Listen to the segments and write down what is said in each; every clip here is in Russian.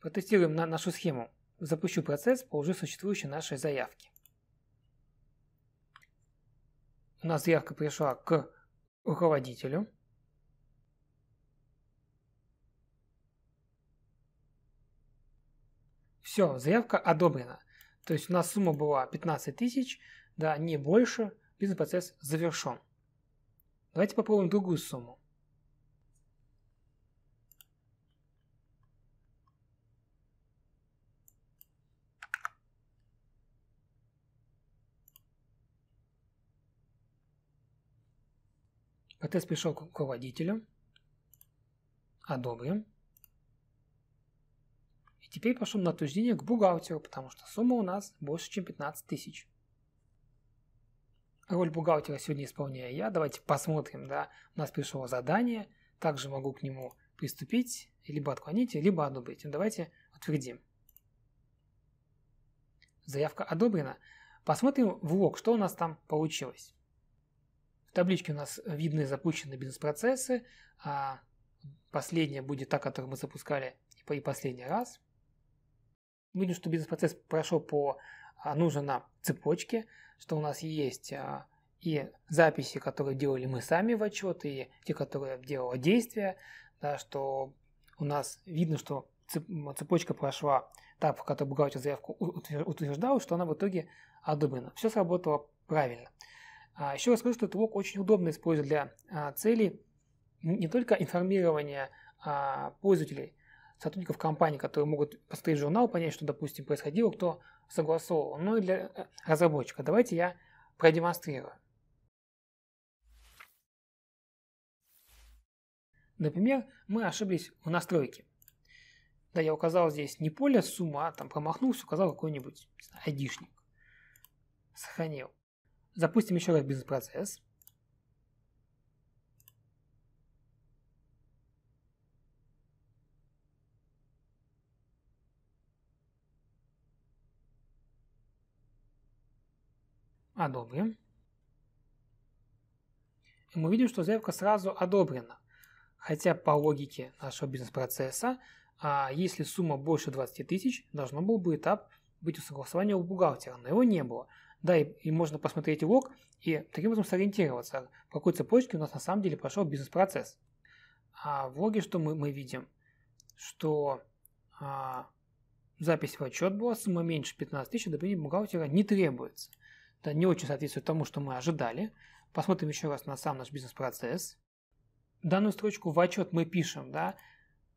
Протестируем на нашу схему. Запущу процесс по уже существующей нашей заявке. У нас заявка пришла к руководителю. Все, заявка одобрена. То есть у нас сумма была 15 тысяч, да, не больше. Бизнес-процесс завершен. Давайте попробуем другую сумму. Протест а пришел к руководителю. Одобрим. И теперь пошел на отуждение к бухгалтеру, потому что сумма у нас больше, чем 15 тысяч. Роль бухгалтера сегодня исполняю я. Давайте посмотрим, да. У нас пришло задание. Также могу к нему приступить, либо отклонить, либо одобрить. Ну, давайте утвердим. Заявка одобрена. Посмотрим в лог, что у нас там получилось. В табличке у нас видны запущенные бизнес-процессы, а последняя будет та, которую мы запускали и последний раз. Видим, что бизнес-процесс прошел по а, нужен нам цепочке, что у нас есть а, и записи, которые делали мы сами в отчет, и те, которые делало действия, да, что у нас видно, что цепочка прошла этап, в котором бухгалтер заявку утверждал, что она в итоге одобрена. Все сработало правильно. А еще расскажу, что Talk очень удобно использовать для а, целей не только информирования а, пользователей, сотрудников компании, которые могут посмотреть журнал, понять, что, допустим, происходило, кто согласовывал, но и для э, разработчика. Давайте я продемонстрирую. Например, мы ошиблись в настройке. Да, я указал здесь не поле а сумма, а там промахнулся, указал какой-нибудь айдишник. Сохранил. Запустим еще раз бизнес-процесс. Одобрим. И мы видим, что заявка сразу одобрена. Хотя по логике нашего бизнес-процесса, а, если сумма больше 20 тысяч, должно был бы этап быть у согласования у бухгалтера, но его не было. Да, и, и можно посмотреть лог и таким образом сориентироваться, в какой цепочке у нас на самом деле прошел бизнес-процесс. А в логе что мы, мы видим? Что а, запись в отчет была, сумма меньше 15 тысяч, добавление бухгалтера не требуется. Это не очень соответствует тому, что мы ожидали. Посмотрим еще раз на сам наш бизнес-процесс. Данную строчку в отчет мы пишем да,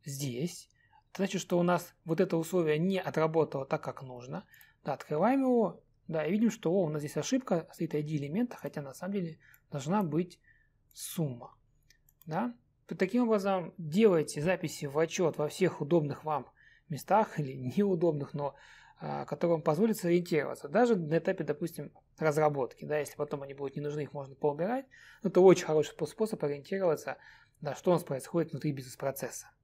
здесь. Это значит, что у нас вот это условие не отработало так, как нужно. Да, открываем его, да, и видим, что о, у нас здесь ошибка, стоит ID элемента, хотя на самом деле должна быть сумма. Да? Таким образом, делайте записи в отчет во всех удобных вам местах или неудобных, но э, которые вам позволят сориентироваться. Даже на этапе, допустим, разработки, да, если потом они будут не нужны, их можно поубирать. Но это очень хороший способ ориентироваться, да, что у нас происходит внутри бизнес-процесса.